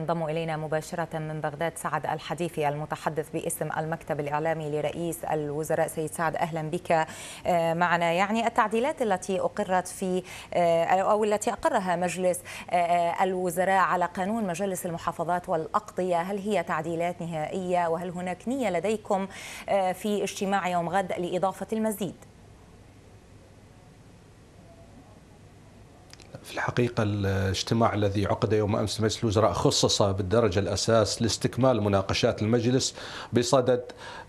ينضم إلينا مباشرة من بغداد سعد الحديثي المتحدث باسم المكتب الإعلامي لرئيس الوزراء سيد سعد أهلا بك آه، معنا يعني التعديلات التي أقرت في آه، أو التي أقرها مجلس آه، الوزراء على قانون مجالس المحافظات والأقضية هل هي تعديلات نهائية وهل هناك نية لديكم في اجتماع يوم غد لإضافة المزيد؟ في الحقيقة الاجتماع الذي عقد يوم أمس مجلس الوزراء خصص بالدرجة الأساس لاستكمال مناقشات المجلس بصدد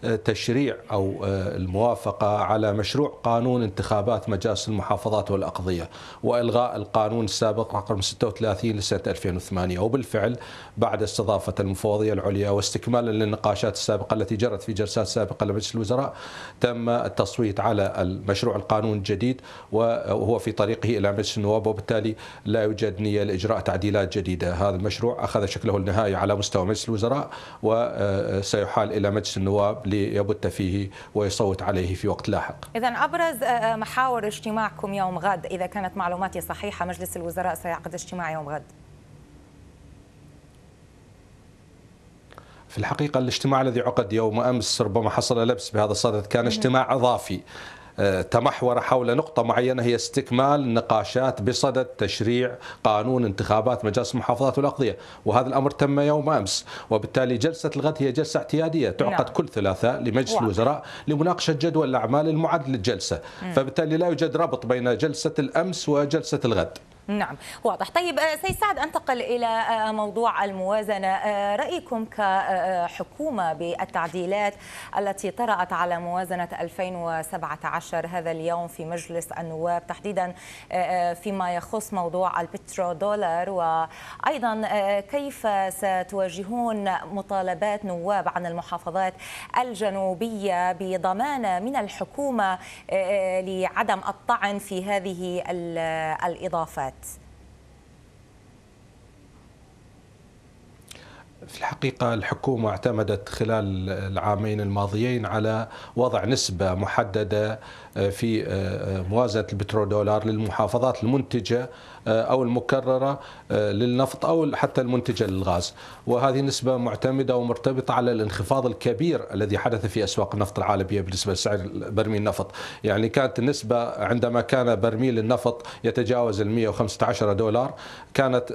آه، تشريع أو آه، الموافقة على مشروع قانون انتخابات مجالس المحافظات والأقضية وإلغاء القانون السابق رقم 36 لسنة 2008 وبالفعل بعد استضافة المفوضية العليا واستكمالا للنقاشات السابقة التي جرت في جلسات سابقة لمجلس الوزراء تم التصويت على المشروع القانون الجديد آه، وهو في طريقه إلى مجلس النواب وبالتالي وبالتالي لا يوجد نية لإجراء تعديلات جديدة هذا المشروع أخذ شكله النهائي على مستوى مجلس الوزراء وسيحال آه، إلى مجلس النواب ليبت فيه ويصوت عليه في وقت لاحق إذا أبرز آه، آه، محاور اجتماعكم يوم غد إذا كانت معلوماتي صحيحة مجلس الوزراء سيعقد اجتماع يوم غد في الحقيقة الاجتماع الذي عقد يوم أمس ربما حصل لبس بهذا الصدد كان اجتماع إضافي تمحور حول نقطة معينة هي استكمال نقاشات بصدد تشريع قانون انتخابات مجالس المحافظات والأقضية وهذا الأمر تم يوم أمس وبالتالي جلسة الغد هي جلسة اعتيادية تعقد نعم. كل ثلاثاء لمجلس واحد. الوزراء لمناقشة جدول الأعمال المعد للجلسة فبالتالي لا يوجد ربط بين جلسة الأمس وجلسة الغد نعم واضح طيب آه، سيسعد أنتقل إلى آه، موضوع الموازنة آه، رأيكم كحكومة بالتعديلات التي طرأت على موازنة 2017 هذا اليوم في مجلس النواب تحديدا فيما يخص موضوع البترو دولار وأيضا كيف ستواجهون مطالبات نواب عن المحافظات الجنوبية بضمانة من الحكومة لعدم الطعن في هذه الإضافات في الحقيقة الحكومة اعتمدت خلال العامين الماضيين على وضع نسبة محددة آه، في آه، آه، موازنه البترول دولار للمحافظات المنتجه او المكرره للنفط او حتى المنتجه للغاز وهذه نسبه معتمده ومرتبطه على الانخفاض الكبير الذي حدث في اسواق النفط العالميه بالنسبه لسعر برميل النفط يعني كانت النسبه عندما كان برميل النفط يتجاوز ال 115 دولار كانت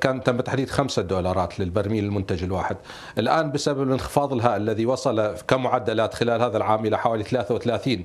كان تم تحديد 5 دولارات للبرميل المنتج الواحد الان بسبب الانخفاض الهائل الذي وصل كمعدلات خلال هذا العام الى حوالي 33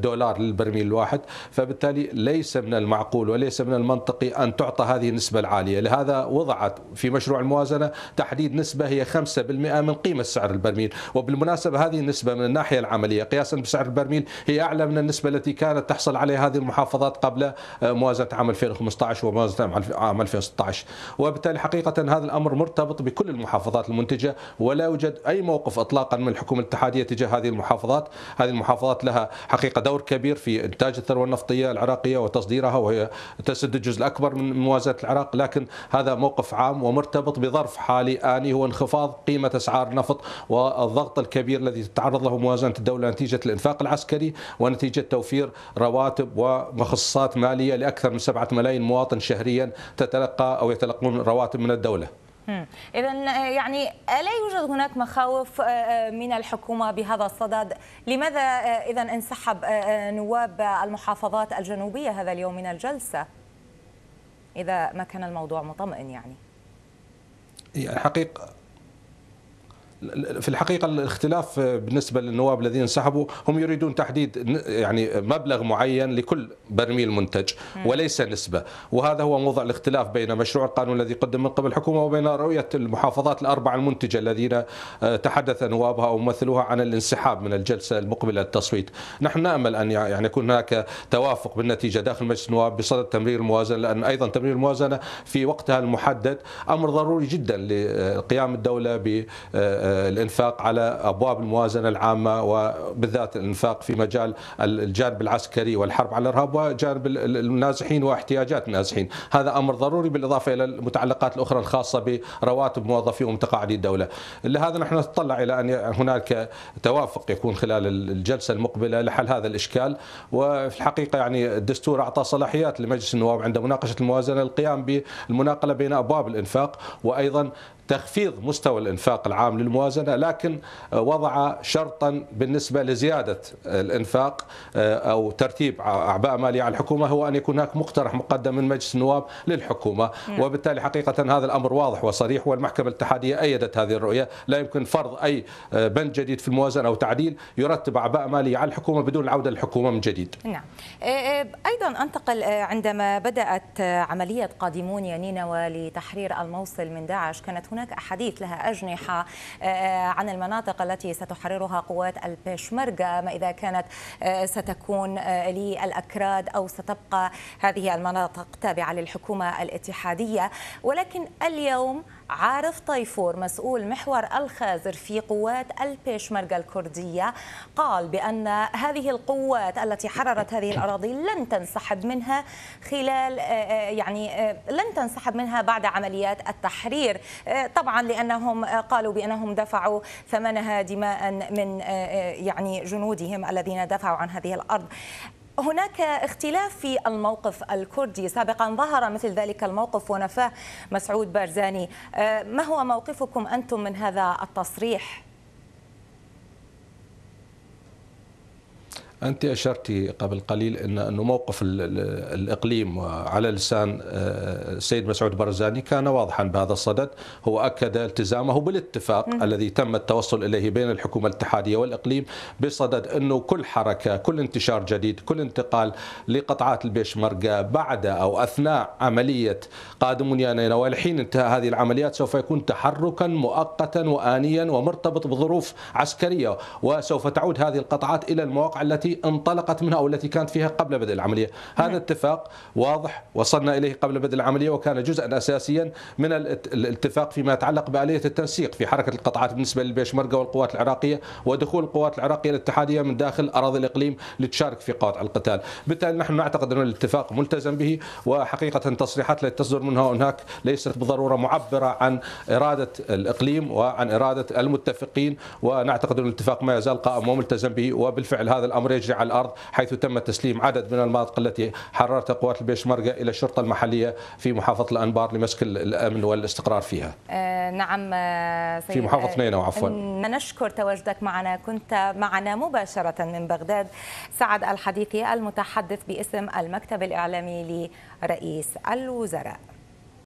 دولار للبرميل الواحد فبالتالي ليس من المعقول وليس من المنطقي أن تعطى هذه النسبة العالية لهذا وضعت في مشروع الموازنة تحديد نسبة هي 5% من قيمة سعر البرميل وبالمناسبة هذه النسبة من الناحية العملية قياسا بسعر البرميل هي أعلى من النسبة التي كانت تحصل عليها هذه المحافظات قبل آه، موازنة عام 2015 وموازنة عام 2016 وبالتالي حقيقة هذا الأمر مرتبط بكل المحافظات المنتجة ولا يوجد أي موقف إطلاقا من الحكومة الاتحادية تجاه هذه المحافظات هذه المحافظات لها حقيقة دور كبير في إنتاج الثروة النفطية العراقية وتصديرها وهي تسد الجزء الأكبر من موازنة العراق لكن هذا موقف عام ومرتبط بظرف حالي آني هو انخفاض قيمة أسعار النفط والضغط الكبير الذي تتعرض له موازنة الدولة نتيجة الإنفاق العسكري ونتيجة توفير رواتب ومخصصات مالية لأكثر من 7 ملايين مواطن شهريا تتلقى أو يتلقون رواتب من الدولة إذا آه، يعني ألا آه، يوجد هناك مخاوف آه، من الحكومة بهذا الصدد؟ لماذا إذا انسحب نواب المحافظات الجنوبية هذا اليوم من الجلسة؟ إذا ما كان الموضوع مطمئن يعني. إيه، حقيقة في الحقيقه الاختلاف بالنسبه للنواب الذين انسحبوا هم يريدون تحديد يعني مبلغ معين لكل برميل منتج وليس نسبه وهذا هو موضع الاختلاف بين مشروع القانون الذي قدم من قبل الحكومه وبين رؤيه المحافظات الاربعه المنتجه الذين آه، تحدث نوابها وممثلوها عن الانسحاب من الجلسه المقبله للتصويت نحن نامل ان يعني يكون هناك توافق بالنتيجه داخل مجلس النواب بصدد تمرير الموازنه لان ايضا تمرير الموازنه في وقتها المحدد امر ضروري جدا لقيام الدوله ب آه، آه، الانفاق على ابواب الموازنه العامه وبالذات الانفاق في مجال الجانب العسكري والحرب على الارهاب وجانب النازحين واحتياجات النازحين، هذا امر ضروري بالاضافه الى المتعلقات الاخرى الخاصه برواتب موظفي ومتقاعدي الدوله. لهذا نحن نتطلع الى ان هناك توافق يكون خلال الجلسه المقبله لحل هذا الاشكال وفي الحقيقه يعني الدستور اعطى صلاحيات لمجلس النواب عند مناقشه الموازنه القيام بالمناقله بين ابواب الانفاق وايضا تخفيض مستوى الإنفاق العام للموازنة لكن آه، وضع شرطا بالنسبة لزيادة الإنفاق آه، أو ترتيب أعباء مالية على الحكومة هو أن يكون هناك مقترح مقدم من مجلس النواب للحكومة نعم. وبالتالي حقيقة هذا الأمر واضح وصريح والمحكمة الاتحادية أيدت هذه الرؤية لا يمكن فرض أي آه، بند جديد في الموازنة أو تعديل يرتب أعباء مالية على الحكومة بدون العودة للحكومة من جديد نعم أيضا أنتقل عندما بدأت عملية قادمون ينينوى لتحرير الموصل من داعش كانت هناك هناك أحاديث لها أجنحة آه، آه، عن المناطق التي ستحررها قوات البشمركة ما إذا كانت آه، ستكون للأكراد أو ستبقى هذه المناطق تابعة للحكومة الاتحادية ولكن اليوم عارف طيفور مسؤول محور الخازر في قوات البيشمركة الكردية قال بأن هذه القوات التي حررت هذه الأراضي لن تنسحب منها خلال آه، آه، يعني آه، لن تنسحب منها بعد عمليات التحرير طبعا لأنهم قالوا بأنهم دفعوا ثمنها دماء من يعني جنودهم الذين دفعوا عن هذه الأرض هناك اختلاف في الموقف الكردي سابقا ظهر مثل ذلك الموقف ونفاه مسعود بارزاني آه، ما هو موقفكم أنتم من هذا التصريح؟ أنت أشرت قبل قليل أن أنه موقف الإقليم على لسان السيد آه، مسعود برزاني كان واضحا بهذا الصدد هو أكد التزامه بالاتفاق م. الذي تم التوصل إليه بين الحكومة الاتحادية والإقليم بصدد أنه كل حركة كل انتشار جديد كل انتقال لقطعات البيشمركة بعد أو أثناء عملية قادمون يانين والحين انتهاء هذه العمليات سوف يكون تحركا مؤقتا وآنيا ومرتبط بظروف عسكرية وسوف تعود هذه القطعات إلى المواقع التي التي انطلقت منها أو التي كانت فيها قبل بدء العملية هذا نعم. اتفاق واضح وصلنا إليه قبل بدء العملية وكان جزءا أساسيا من الاتفاق فيما يتعلق بآلية التنسيق في حركة القطاعات بالنسبة للبيشمركة والقوات العراقية ودخول القوات العراقية الاتحادية من داخل أراضي الإقليم لتشارك في قواطع القتال بالتالي نحن نعتقد أن الاتفاق ملتزم به وحقيقة تصريحات التي تصدر منها هناك ليست بالضرورة معبرة عن إرادة الإقليم وعن إرادة المتفقين ونعتقد أن الاتفاق ما يزال قائم وملتزم به وبالفعل هذا الأمر الخارجي على الأرض حيث تم تسليم عدد من المناطق التي حررتها قوات البيشمركة إلى الشرطة المحلية في محافظة الأنبار لمسك الأمن والاستقرار فيها آه نعم آه، سيد في محافظة نينوى عفوا آه، نشكر تواجدك معنا كنت معنا مباشرة من بغداد سعد الحديثي المتحدث باسم المكتب الإعلامي لرئيس الوزراء